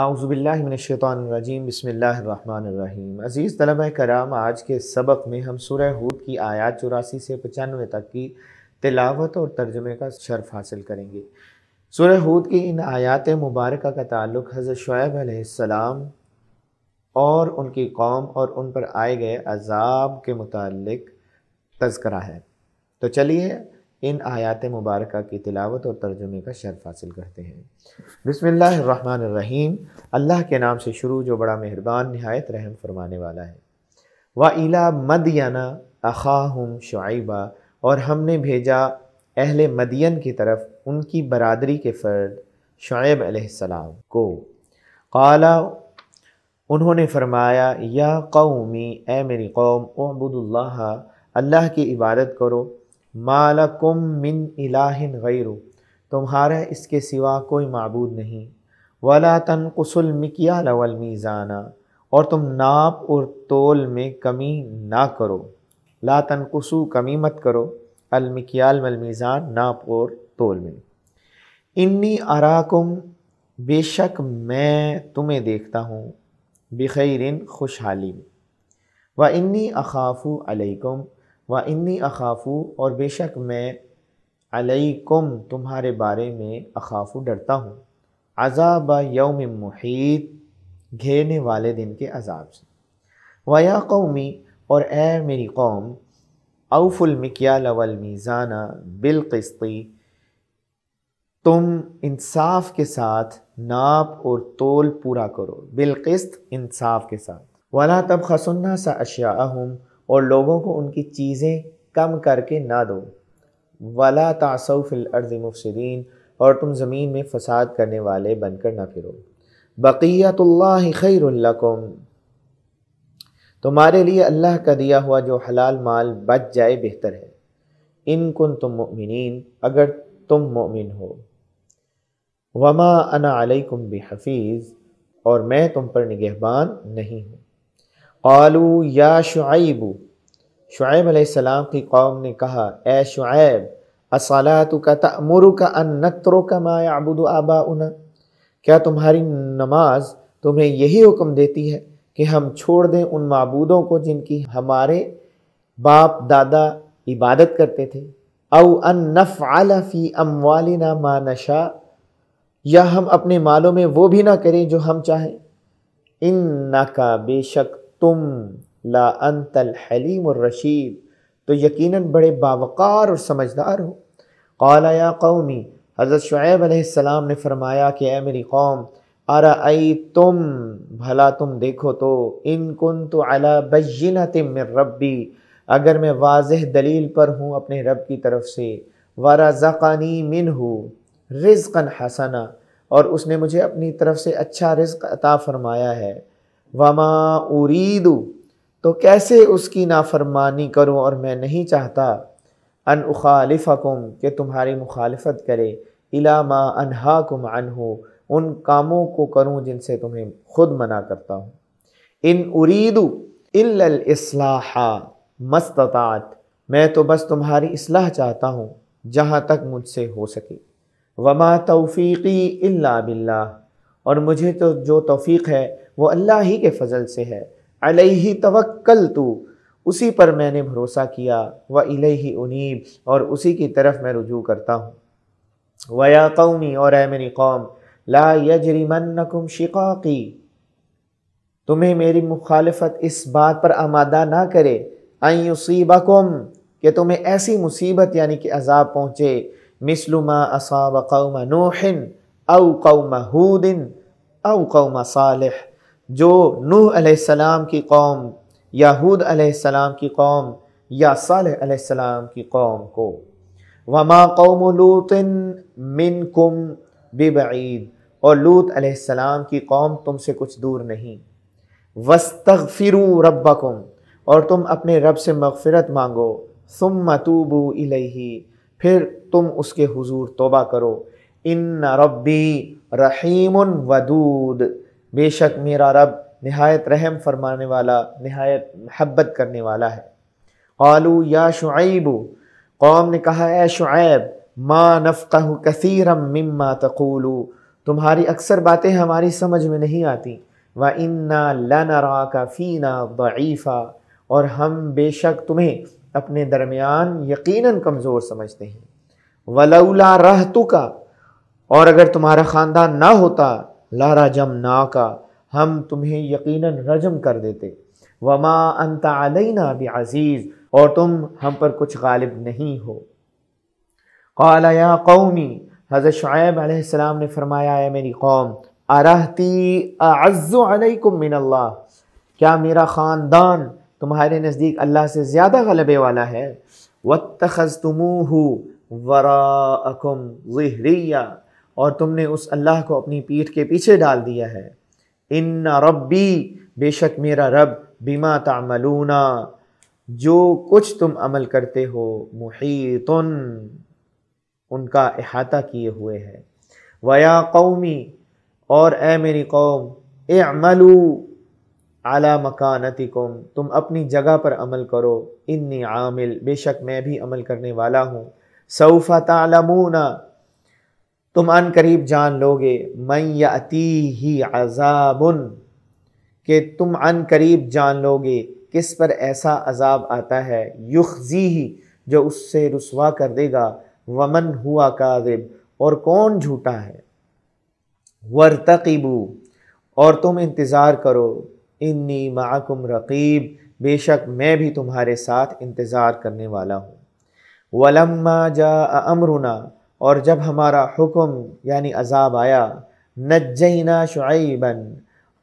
اعوذ باللہ من الشیطان الرجیم بسم اللہ الرحمن الرحیم عزیز طلبہ کرام آج کے سبق میں ہم سورہ ہود کی آیات چوراسی سے پچانوے تک کی تلاوت اور ترجمے کا شرف حاصل کریں گے سورہ ہود کی ان آیات مبارکہ کا تعلق حضرت شعیب علیہ السلام اور ان کی قوم اور ان پر آئے گئے عذاب کے متعلق تذکرہ ہے تو چلیے ان آیات مبارکہ کی تلاوت اور ترجمے کا شرف حاصل کرتے ہیں بسم اللہ الرحمن الرحیم اللہ کے نام سے شروع جو بڑا مہربان نہایت رحم فرمانے والا ہے وَإِلَى مدینہ أَخَاهُمْ ہم شعیبہ اور ہم نے بھیجا اہل مدین کی طرف ان کی برادری کے فرد شعیب علیہ السلام کو قالا انہوں نے فرمایا یا قومی اے میری قوم اعبد اللہ اللہ کی عبادت کرو مالکم من الہ غیرو تمہارا اس کے سوا کوئی معبود نہیں ولا تنقص المکیال قسولمکیالولمیزانہ اور تم ناپ اور تول میں کمی نہ کرو لا تنقصو کمی مت کرو المکیال ملمیزان ناپ اور تول میں انی ارا کم بے شک میں تمہیں دیکھتا ہوں بخیرن خوشحالی میں و انی اخافو علیکم و انی اخافو اور بے شک میں علیکم تمہارے بارے میں اخافو ڈرتا ہوں عذاب یوم محیط گھیرنے والے دن کے عذاب سے و یا قومی اور اے میری قوم اوف المکیا والمیزانہ بالقسطی تم انصاف کے ساتھ ناپ اور تول پورا کرو بالقسط انصاف کے ساتھ ولا تب خسنہ سا اشیا اہم اور لوگوں کو ان کی چیزیں کم کر کے نہ دو ولا وا الارض مفسدین اور تم زمین میں فساد کرنے والے بن کر نہ پھرو بقیہ القم تمہارے لیے اللہ کا دیا ہوا جو حلال مال بچ جائے بہتر ہے ان کن تم مؤمنین اگر تم مؤمن ہو وما انا علیکم بحفیظ اور میں تم پر نگہبان نہیں ہوں قالو یا شعیب شعیب علیہ السلام کی قوم نے کہا اے شعیب السلامت کا تمو کا ان نترو کا ما یعبد آبا کیا تمہاری نماز تمہیں یہی حکم دیتی ہے کہ ہم چھوڑ دیں ان معبودوں کو جن کی ہمارے باپ دادا عبادت کرتے تھے او ان نف فی اموالنا ما نشا یا ہم اپنے مالوں میں وہ بھی نہ کریں جو ہم چاہیں ان کا بے شک تم لا انت الحلیم الرشید تو یقیناً بڑے باوقار اور سمجھدار ہو قال یا قومی حضرت شعیب علیہ السلام نے فرمایا کہ اے میری قوم آرا تم بھلا تم دیکھو تو ان کن تو علا بین من ربی اگر میں واضح دلیل پر ہوں اپنے رب کی طرف سے وارا زقانی من ہوں حسنا اور اس نے مجھے اپنی طرف سے اچھا رزق عطا فرمایا ہے وما اریدو تو کیسے اس کی نافرمانی کروں اور میں نہیں چاہتا ان حکم کہ تمہاری مخالفت کرے الا ما انہا کم ان کاموں کو کروں جن سے تمہیں خود منع کرتا ہوں ان اریدو الاصلاح مستطاط میں تو بس تمہاری اصلاح چاہتا ہوں جہاں تک مجھ سے ہو سکے وما توفیقی اللہ باللہ اور مجھے تو جو توفیق ہے وہ اللہ ہی کے فضل سے ہے علیہ توکل تو اسی پر میں نے بھروسہ کیا و الََََََََََہ انیب اور اسی کی طرف میں رجوع کرتا ہوں و یا قومی اور تمہیں میری مخالفت اس بات پر آمادہ نہ کرے بہ قوم کہ تمہیں ایسی مصیبت یعنی کہ عذاب پہنچے اصاب قوم نوحن او قوم ہود او قوم صالح جو نوح علیہ السلام کی قوم یا ہود علیہ السلام کی قوم یا صالح علیہ السلام کی قوم کو وما قوم لوط منکم ببعید اور لوط علیہ السلام کی قوم تم سے کچھ دور نہیں وسطرو رَبَّكُمْ اور تم اپنے رب سے مغفرت مانگو ثم توبو الہی پھر تم اس کے حضور توبہ کرو ان ربی رحیم ودود بے شک میرا رب نہایت رحم فرمانے والا نہایت محبت کرنے والا ہے قالو یا شعیب قوم نے کہا اے شعیب ما نفقہ کثیرم مما تقولو تمہاری اکثر باتیں ہماری سمجھ میں نہیں آتی و انا ل فینا کافینہ اور ہم بے شک تمہیں اپنے درمیان یقیناً کمزور سمجھتے ہیں ولولا رہ تو کا اور اگر تمہارا خاندان نہ ہوتا لارا نا کا ہم تمہیں یقیناً رجم کر دیتے وما انت علینا بعزیز اور تم ہم پر کچھ غالب نہیں ہو قال یا قومی حضرت شعیب علیہ السلام نے فرمایا ہے میری قوم اعز علیکم من اللہ کیا میرا خاندان تمہارے نزدیک اللہ سے زیادہ غلبے والا ہے وَاتَّخَذْتُمُوهُ وَرَاءَكُمْ ظِهْرِيًّا اور تم نے اس اللہ کو اپنی پیٹھ کے پیچھے ڈال دیا ہے ان ربی بے شک میرا رب بیما تاملون جو کچھ تم عمل کرتے ہو محیطن ان کا احاطہ کیے ہوئے ہے ویا قومی اور اے میری قوم اعملو عمل اعلیٰ مکانتی قوم تم اپنی جگہ پر عمل کرو انی عامل بے شک میں بھی عمل کرنے والا ہوں صوفہ تالمونہ تم ان قریب جان لو گے میں یاتی ہی عذاب کہ تم ان قریب جان لو گے کس پر ایسا عذاب آتا ہے یخزی ہی جو اس سے رسوا کر دے گا ومن ہوا کاذب اور کون جھوٹا ہے ورتقیبو اور تم انتظار کرو انی معاکم رقیب بے شک میں بھی تمہارے ساتھ انتظار کرنے والا ہوں ولما جا امرنا اور جب ہمارا حکم یعنی عذاب آیا نجینا شعیبن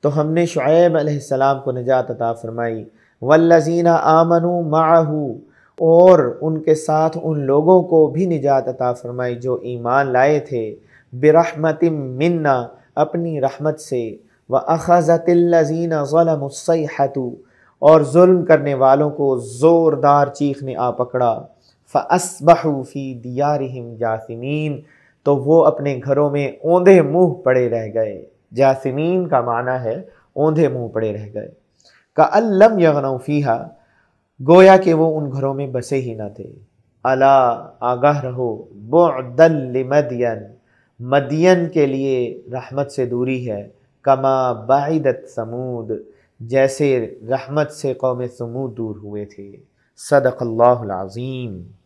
تو ہم نے شعیب علیہ السلام کو نجات عطا فرمائی والذین آمنوا معہو اور ان کے ساتھ ان لوگوں کو بھی نجات عطا فرمائی جو ایمان لائے تھے برحمت منا اپنی رحمت سے و اخذت الزین غلام السطو اور ظلم کرنے والوں کو زوردار چیخ نے آ پکڑا فَأَصْبَحُوا فِي دِيَارِهِمْ دیا جاسمین تو وہ اپنے گھروں میں اوندھے منہ پڑے رہ گئے جاسمین کا معنی ہے اوندھے منہ پڑے رہ گئے کا الم فِيهَا گویا کہ وہ ان گھروں میں بسے ہی نہ تھے اللہ آگاہ رہو بدل لِمَدْيَن مدین کے لیے رحمت سے دوری ہے کما بعدت سمود جیسے رحمت سے قوم سمود دور ہوئے تھے صدق اللہ العظیم